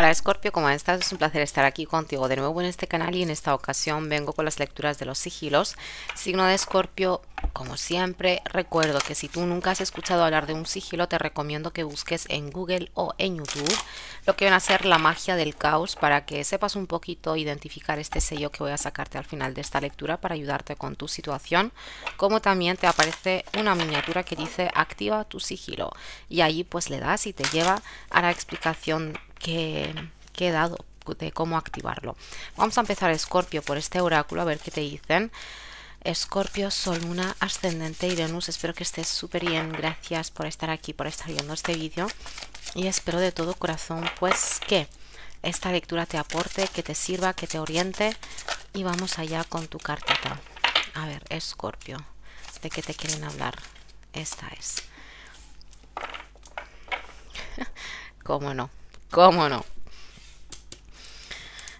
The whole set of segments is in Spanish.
Hola Scorpio, como estás? Es un placer estar aquí contigo de nuevo en este canal y en esta ocasión vengo con las lecturas de los sigilos. Signo de Scorpio, como siempre, recuerdo que si tú nunca has escuchado hablar de un sigilo, te recomiendo que busques en Google o en YouTube lo que van a ser la magia del caos para que sepas un poquito identificar este sello que voy a sacarte al final de esta lectura para ayudarte con tu situación, como también te aparece una miniatura que dice activa tu sigilo y ahí pues le das y te lleva a la explicación que, he dado de cómo activarlo. Vamos a empezar Escorpio por este oráculo, a ver qué te dicen. Escorpio, Sol, Luna, Ascendente y Venus. Espero que estés súper bien. Gracias por estar aquí, por estar viendo este vídeo. Y espero de todo corazón, pues, que esta lectura te aporte, que te sirva, que te oriente. Y vamos allá con tu cartita. A ver, Escorpio, ¿de qué te quieren hablar? Esta es. ¿Cómo no? ¿Cómo no?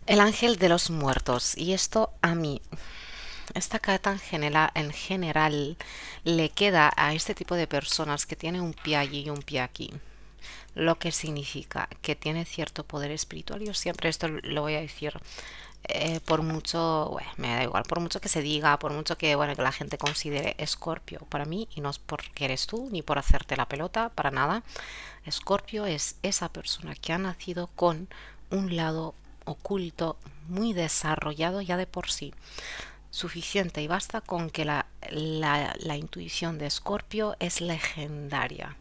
El ángel de los muertos. Y esto a mí, esta carta en general, en general le queda a este tipo de personas que tiene un pie allí y un pie aquí. Lo que significa que tiene cierto poder espiritual. Yo siempre esto lo voy a decir eh, por mucho, me da igual, por mucho que se diga, por mucho que, bueno, que la gente considere Escorpio para mí, y no es porque eres tú, ni por hacerte la pelota, para nada, Escorpio es esa persona que ha nacido con un lado oculto muy desarrollado ya de por sí. Suficiente y basta con que la, la, la intuición de Escorpio es legendaria.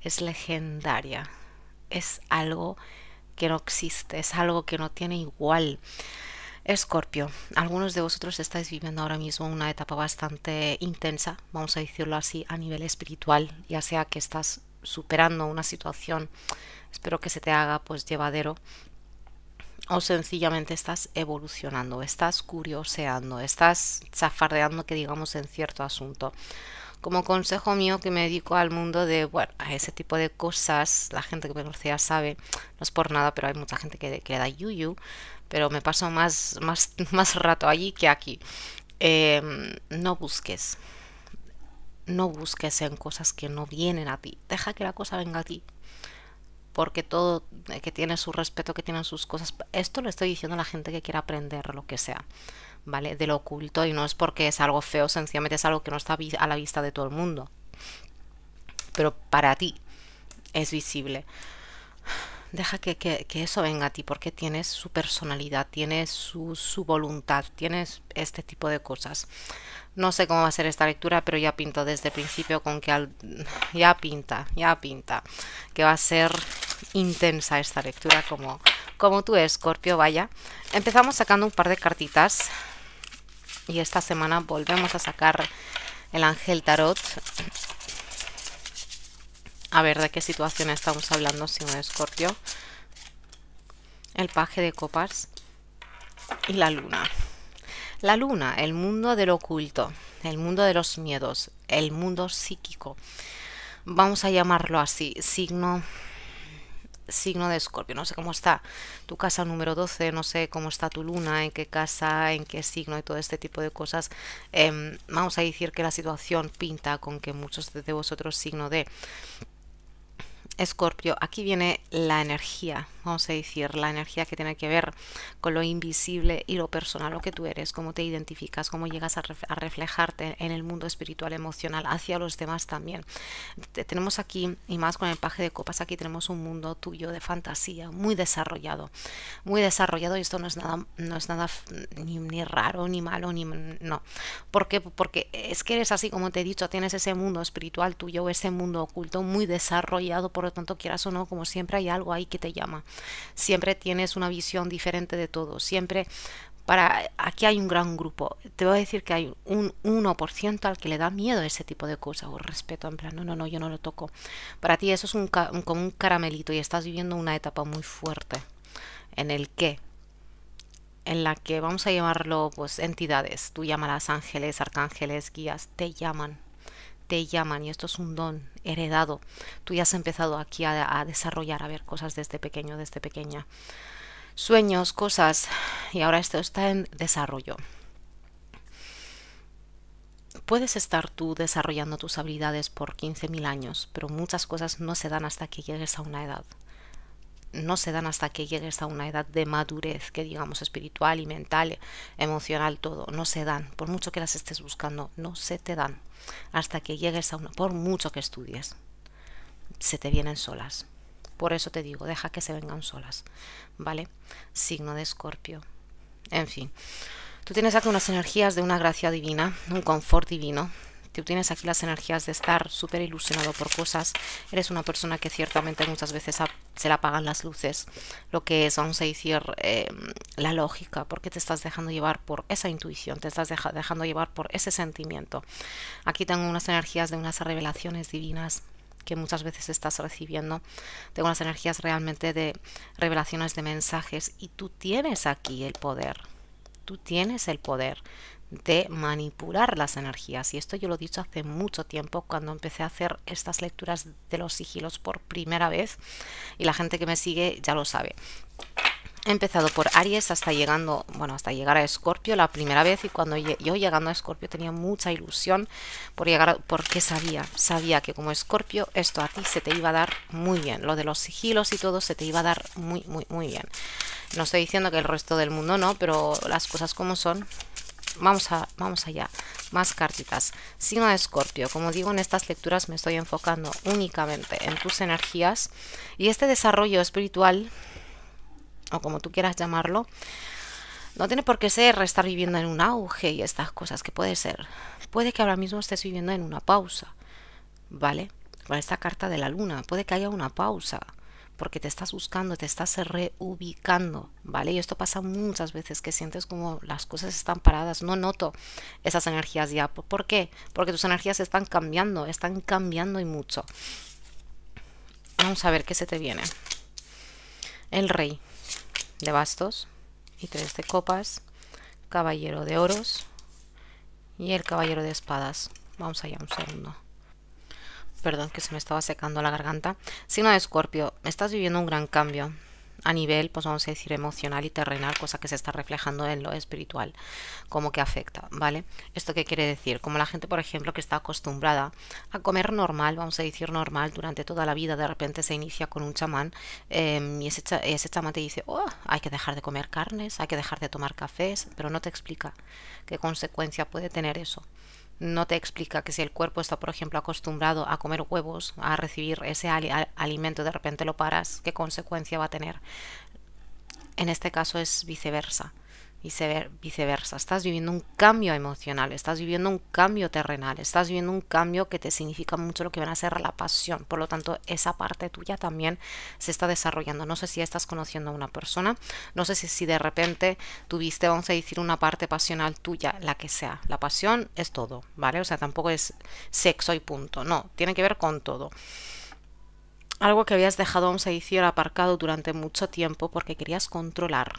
Es legendaria. Es algo no existe, es algo que no tiene igual. Escorpio, algunos de vosotros estáis viviendo ahora mismo una etapa bastante intensa, vamos a decirlo así, a nivel espiritual, ya sea que estás superando una situación, espero que se te haga pues llevadero, o sencillamente estás evolucionando, estás curioseando, estás chafardeando que digamos en cierto asunto como consejo mío que me dedico al mundo de, bueno, a ese tipo de cosas, la gente que me conoce ya sabe, no es por nada, pero hay mucha gente que, que le da yuyu, pero me paso más, más, más rato allí que aquí. Em, no busques, no busques en cosas que no vienen a ti, deja que la cosa venga a ti. Porque todo eh, que tiene su respeto, que tiene sus cosas. Esto lo estoy diciendo a la gente que quiera aprender lo que sea. ¿vale? De lo oculto y no es porque es algo feo, sencillamente es algo que no está a la vista de todo el mundo. Pero para ti es visible. Deja que, eso venga a ti porque tienes su personalidad, tienes su, voluntad, tienes este tipo de cosas. No sé cómo va a ser esta lectura, pero ya pinto desde el principio con que ya pinta, ya pinta, que va a ser intensa esta lectura como, como tú, Escorpio, vaya. Empezamos sacando un par de cartitas y esta semana volvemos a sacar el ángel tarot a ver de qué situación estamos hablando signo un escorpio el paje de copas y la luna la luna el mundo del oculto el mundo de los miedos el mundo psíquico vamos a llamarlo así signo signo de Escorpio. No sé cómo está tu casa número 12, no sé cómo está tu luna, en qué casa, en qué signo y todo este tipo de cosas. Em, vamos a decir que la situación pinta con que muchos de vosotros signo de Escorpio, aquí viene la energía, vamos a decir, la energía que tiene que ver con lo invisible y lo personal, lo que tú eres, cómo te identificas, cómo llegas a, reflejarte en el mundo espiritual, emocional, hacia los demás también. tenemos aquí, y más con el paje de copas, aquí tenemos un mundo tuyo de fantasía, muy desarrollado, muy desarrollado, y esto no es nada, no es nada ni, raro, ni malo, ni no. porque Porque es que eres así, como te he dicho, tienes ese mundo espiritual tuyo, ese mundo oculto muy desarrollado por por lo tanto quieras o no, como siempre hay algo ahí que te llama, siempre tienes una visión diferente de todo, siempre para aquí hay un gran grupo. Te voy a decir que hay un 1% al que le da miedo ese tipo de cosas o respeto, en plan, no, no, no, yo no lo toco. Para ti eso es un, como un caramelito y estás viviendo una etapa muy fuerte en el que en la que vamos a llamarlo pues entidades, tú llamarás ángeles, arcángeles, guías, te llaman te llaman y esto es un don heredado, tú ya has empezado aquí a, a desarrollar, a ver cosas desde pequeño, desde pequeña. Sueños, cosas, y ahora esto está en desarrollo puedes estar tú desarrollando tus habilidades por 15.000 años, pero muchas cosas no se dan hasta que llegues a una edad no se dan hasta que llegues a una edad de madurez, que digamos espiritual y mental, emocional, todo, no se dan, por mucho que las estés buscando, no se te dan hasta que llegues a una, por mucho que estudies, se te vienen solas. Por eso te digo, deja que se vengan solas, ¿vale? Signo de escorpio. En fin, tú tienes aquí unas energías de una gracia divina, un confort divino, tú tienes aquí las energías de estar súper ilusionado por cosas, eres una persona que ciertamente muchas veces se le apagan las luces, lo que es, vamos a decir, la lógica, porque te estás dejando llevar por esa intuición, te estás dejando llevar por ese sentimiento. Aquí tengo unas energías de unas revelaciones divinas que muchas veces estás recibiendo. Tengo unas energías realmente de revelaciones de mensajes y tú tienes aquí el poder. Tú tienes el poder de manipular las energías. Y esto yo lo he dicho hace mucho tiempo cuando empecé a hacer estas lecturas de los sigilos por primera vez y la gente que me sigue ya lo sabe. He empezado por Aries hasta llegando, bueno, hasta llegar a Escorpio la primera vez y cuando yo llegando a Escorpio tenía mucha ilusión por llegar porque sabía, sabía que como Escorpio esto a ti se te iba a dar muy bien, lo de los sigilos y todo se te iba a dar muy muy muy bien. No estoy diciendo que el resto del mundo no, pero las cosas como son, Vamos, a, vamos allá, más cartitas. Signo de Escorpio, como digo en estas lecturas me estoy enfocando únicamente en tus energías y este desarrollo espiritual, o como tú quieras llamarlo, no tiene por qué ser estar viviendo en un auge y estas cosas, que puede ser. Puede que ahora mismo estés viviendo en una pausa, ¿vale? Con esta carta de la luna, puede que haya una pausa porque te estás buscando, te estás reubicando, ¿vale? Y esto pasa muchas veces que sientes como las cosas están paradas, no noto esas energías ya. ¿Por qué? Porque tus energías están cambiando, están cambiando y mucho. Vamos a ver qué se te viene. El rey de bastos y tres de copas, caballero de oros y el caballero de espadas. Vamos allá un segundo perdón que se me estaba secando la garganta. Signo de Escorpio, estás viviendo un gran cambio a nivel, pues vamos a decir, emocional y terrenal, cosa que se está reflejando en lo espiritual, como que afecta, ¿vale? ¿Esto qué quiere decir? Como la gente, por ejemplo, que está acostumbrada a comer normal, vamos a decir normal, durante toda la vida, de repente se inicia con un chamán em, y ese, ese, chamán te dice, oh, hay que dejar de comer carnes, hay que dejar de tomar cafés, pero no te explica qué consecuencia puede tener eso no te explica que si el cuerpo está, por ejemplo, acostumbrado a comer huevos, a recibir ese alimento, de repente lo paras, ¿qué consecuencia va a tener? En este caso es viceversa y viceversa. Estás viviendo un cambio emocional, estás viviendo un cambio terrenal, estás viviendo un cambio que te significa mucho lo que van a ser la pasión. Por lo tanto, esa parte tuya también se está desarrollando. No sé si estás conociendo a una persona, no sé si, si de repente tuviste, vamos a decir, una parte pasional tuya, la que sea. La pasión es todo, ¿vale? O sea, tampoco es sexo y punto. No, tiene que ver con todo algo que habías dejado, vamos a decir, aparcado durante mucho tiempo porque querías controlar,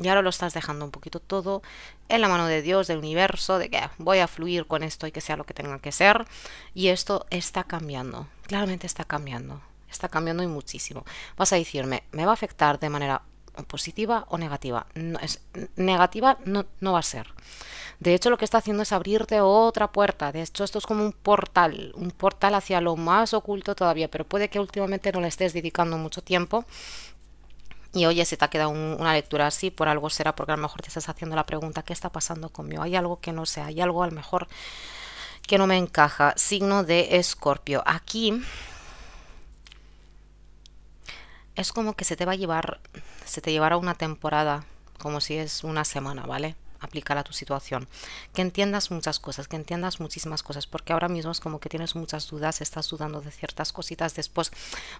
y ahora lo estás dejando un poquito todo en la mano de Dios, del universo, de que voy a fluir con esto y que sea lo que tenga que ser. Y esto está cambiando, claramente está cambiando, está cambiando y muchísimo. Vas a decirme, ¿me va a afectar de manera positiva o negativa? No, es, negativa no, no va a ser. De hecho, lo que está haciendo es abrirte otra puerta. De hecho, esto es como un portal, un portal hacia lo más oculto todavía, pero puede que últimamente no le estés dedicando mucho tiempo y oye, si te ha quedado una lectura así, por algo será porque a lo mejor te estás haciendo la pregunta, ¿qué está pasando conmigo? Hay algo que no sé, hay algo a lo mejor que no me encaja. Signo de escorpio. Aquí es como que se te va a llevar, se te llevará una temporada, como si es una semana, ¿vale? aplicar a tu situación. Que entiendas muchas cosas, que entiendas muchísimas cosas, porque ahora mismo es como que tienes muchas dudas, estás dudando de ciertas cositas. Después,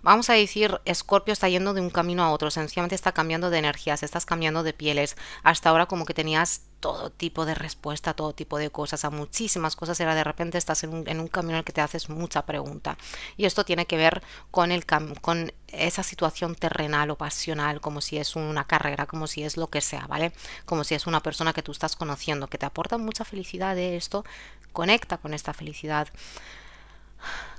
vamos a decir, Escorpio está yendo de un camino a otro, sencillamente está cambiando de energías, estás cambiando de pieles. Hasta ahora como que tenías todo tipo de respuesta, todo tipo de cosas, a muchísimas cosas, era de repente estás en un, en un, camino en el que te haces mucha pregunta. Y esto tiene que ver con, el, con esa situación terrenal o pasional, como si es una carrera, como si es lo que sea, ¿vale? Como si es una persona que tú estás conociendo, que te aporta mucha felicidad de esto, conecta con esta felicidad.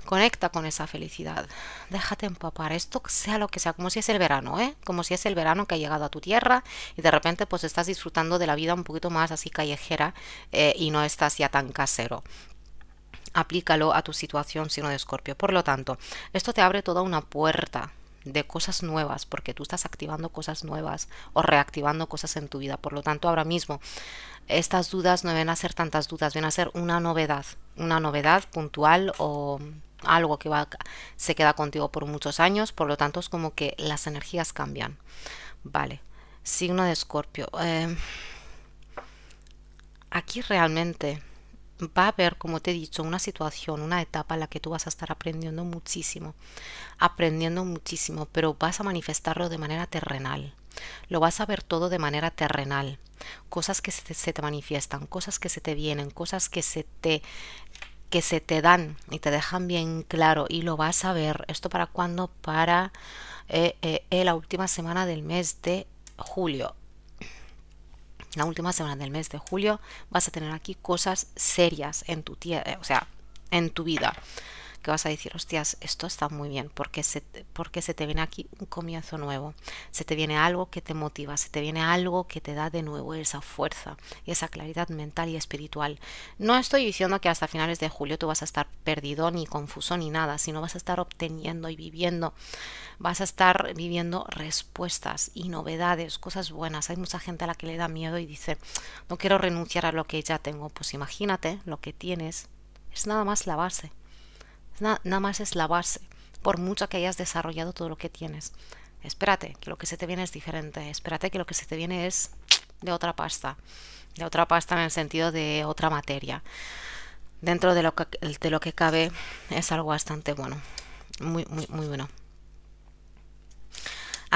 Conecta con esa felicidad. Déjate empapar. Esto sea lo que sea, como si es el verano, ¿eh? Como si es el verano que ha llegado a tu tierra y de repente pues estás disfrutando de la vida un poquito más así callejera eh, y no estás ya tan casero aplícalo a tu situación sino de escorpio. Por lo tanto, esto te abre toda una puerta de cosas nuevas, porque tú estás activando cosas nuevas o reactivando cosas en tu vida. Por lo tanto, ahora mismo estas dudas no deben a ser tantas dudas, van a ser una novedad, una novedad puntual o algo que va, se queda contigo por muchos años, por lo tanto es como que las energías cambian. Vale, signo de escorpio. Eh, aquí realmente va a haber, como te he dicho, una situación, una etapa en la que tú vas a estar aprendiendo muchísimo, aprendiendo muchísimo, pero vas a manifestarlo de manera terrenal. Lo vas a ver todo de manera terrenal. Cosas que se te, manifiestan, cosas que se te vienen, cosas que se te que se te dan y te dejan bien claro y lo vas a ver. ¿Esto para cuándo? Para eh, eh, eh, la última semana del mes de julio la última semana del mes de julio vas a tener aquí cosas serias en tu, tía, eh, o sea, en tu vida que vas a decir, hostias, esto está muy bien, porque se, porque se te viene aquí un comienzo nuevo, se te viene algo que te motiva, se te viene algo que te da de nuevo esa fuerza y esa claridad mental y espiritual. No estoy diciendo que hasta finales de julio tú vas a estar perdido ni confuso ni nada, sino vas a estar obteniendo y viviendo, vas a estar viviendo respuestas y novedades, cosas buenas. Hay mucha gente a la que le da miedo y dice, no quiero renunciar a lo que ya tengo. Pues imagínate lo que tienes, es nada más la base nada más es la base, por mucho que hayas desarrollado todo lo que tienes. Espérate, que lo que se te viene es diferente. Espérate que lo que se te viene es de otra pasta. De otra pasta en el sentido de otra materia. Dentro de lo que, de lo que cabe es algo bastante bueno. Muy, muy, muy bueno.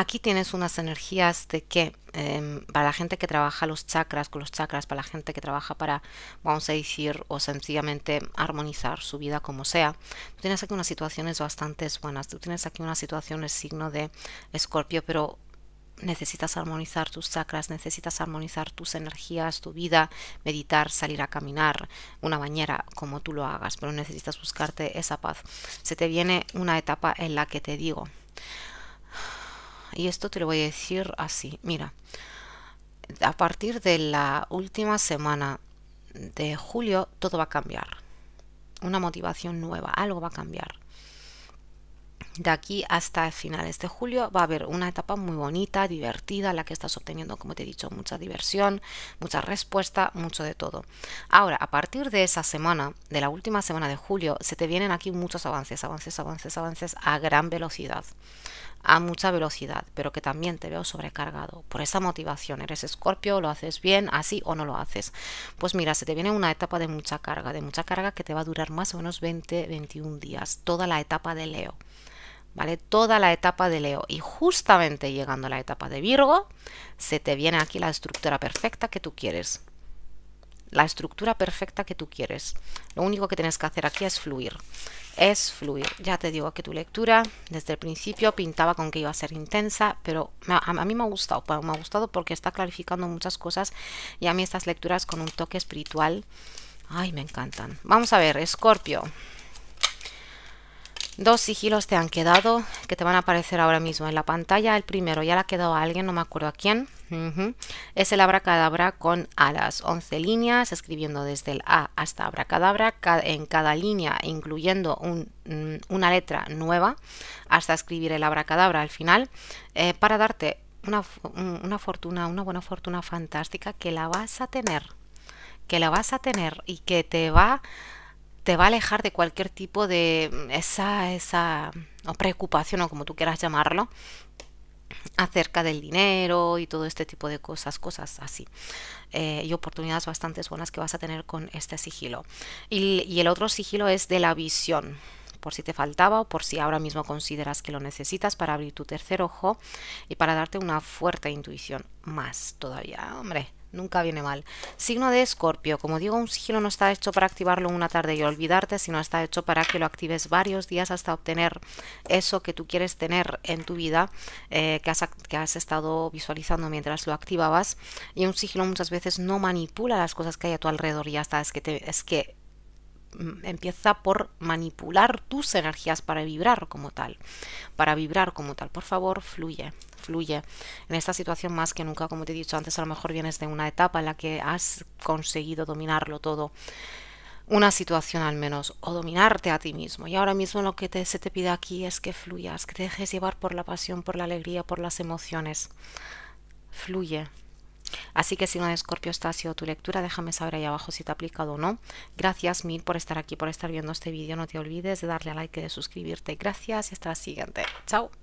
Aquí tienes unas energías de que em, para la gente que trabaja los chakras, con los chakras, para la gente que trabaja para, vamos a decir, o sencillamente armonizar su vida como sea, tú tienes aquí unas situaciones bastante buenas. Tú tienes aquí una situación, el signo de escorpio, pero necesitas armonizar tus chakras, necesitas armonizar tus energías, tu vida, meditar, salir a caminar, una bañera, como tú lo hagas, pero necesitas buscarte esa paz. Se te viene una etapa en la que te digo, y esto te lo voy a decir así mira a partir de la última semana de julio todo va a cambiar una motivación nueva algo va a cambiar de aquí hasta finales de julio va a haber una etapa muy bonita, divertida, la que estás obteniendo, como te he dicho, mucha diversión, mucha respuesta, mucho de todo. Ahora, a partir de esa semana, de la última semana de julio, se te vienen aquí muchos avances, avances, avances, avances a gran velocidad a mucha velocidad, pero que también te veo sobrecargado por esa motivación. Eres escorpio, lo haces bien, así o no lo haces. Pues mira, se te viene una etapa de mucha carga, de mucha carga que te va a durar más o menos 20-21 días, toda la etapa de Leo. ¿Vale? Toda la etapa de Leo y justamente llegando a la etapa de Virgo, se te viene aquí la estructura perfecta que tú quieres la estructura perfecta que tú quieres. Lo único que tienes que hacer aquí es fluir. Es fluir. Ya te digo que tu lectura desde el principio pintaba con que iba a ser intensa, pero a, mí me ha gustado. Me ha gustado porque está clarificando muchas cosas y a mí estas lecturas con un toque espiritual, ay, me encantan. Vamos a ver, Escorpio. Dos sigilos te han quedado, que te van a aparecer ahora mismo en la pantalla. El primero ya la ha quedado a alguien, no me acuerdo a quién. Es el abracadabra con a las 11 líneas, escribiendo desde el A hasta abracadabra, en cada línea incluyendo mm, una letra nueva, hasta escribir el abracadabra al final, eh, para darte una, una fortuna, una buena fortuna fantástica que la vas a tener, que la vas a tener y que te va a te va a alejar de cualquier tipo de mm, esa, esa preocupación o como tú quieras llamarlo acerca del dinero y todo este tipo de cosas, cosas así. Eh, y oportunidades bastante buenas que vas a tener con este sigilo. Y, y el otro sigilo es de la visión por si te faltaba o por si ahora mismo consideras que lo necesitas para abrir tu tercer ojo y para darte una fuerte intuición más todavía, hombre nunca viene mal. Signo de Escorpio. Como digo, un sigilo no está hecho para activarlo una tarde y olvidarte, sino está hecho para que lo actives varios días hasta obtener eso que tú quieres tener en tu vida, eh, que, has, que has estado visualizando mientras lo activabas. Y un sigilo muchas veces no manipula las cosas que hay a tu alrededor, y hasta es que, te, es que Mm, empieza por manipular tus energías para vibrar como tal. Para vibrar como tal, por favor, fluye, fluye. En esta situación más que nunca, como te he dicho antes, a lo mejor vienes de una etapa en la que has conseguido dominarlo todo. Una situación al menos, o dominarte a ti mismo. Y ahora mismo lo que se te pide aquí es que fluyas, que te dejes llevar por la pasión, por la alegría, por las emociones. Fluye, Así que si de Escorpio, esta ha sido tu lectura. Déjame saber ahí abajo si te ha aplicado o no. Gracias mil por estar aquí, por estar viendo este vídeo. No te olvides de darle a like y de suscribirte. Gracias y hasta la siguiente. Chao.